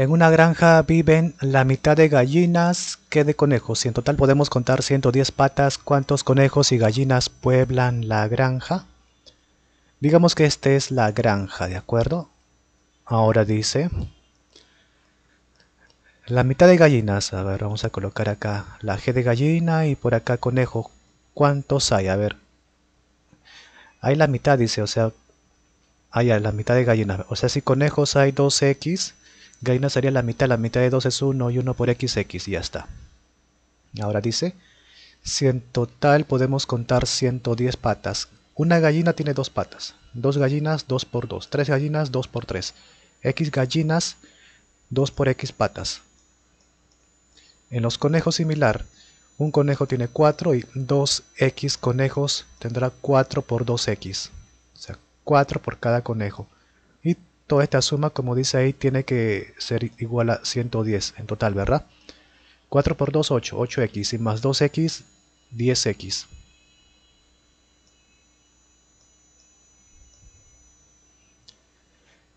En una granja viven la mitad de gallinas que de conejos y en total podemos contar 110 patas cuántos conejos y gallinas pueblan la granja. Digamos que esta es la granja, ¿de acuerdo? Ahora dice... La mitad de gallinas, a ver, vamos a colocar acá la G de gallina y por acá conejo. ¿Cuántos hay? A ver. Hay la mitad, dice, o sea, hay la mitad de gallinas. O sea, si conejos hay 2X, Gallina sería la mitad, la mitad de 2 es 1 y 1 por xx y ya está. Ahora dice, si en total podemos contar 110 patas, una gallina tiene dos patas, dos gallinas 2 por 2, 3 gallinas 2 por 3, x gallinas 2 por x patas. En los conejos similar, un conejo tiene 4 y 2x conejos tendrá 4 por 2x, o sea 4 por cada conejo. Y esta suma, como dice ahí, tiene que ser igual a 110 en total, ¿verdad? 4 por 2, 8, 8x y más 2x, 10x.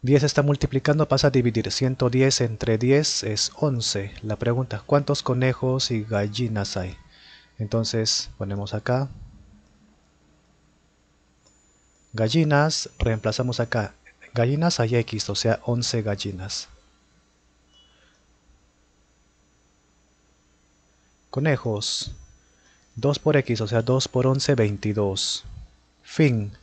¿10 está multiplicando? Pasa a dividir. 110 entre 10 es 11. La pregunta es ¿cuántos conejos y gallinas hay? Entonces ponemos acá gallinas, reemplazamos acá gallinas hay x, o sea 11 gallinas. Conejos. 2 por x, o sea 2 por 11, 22. Fin.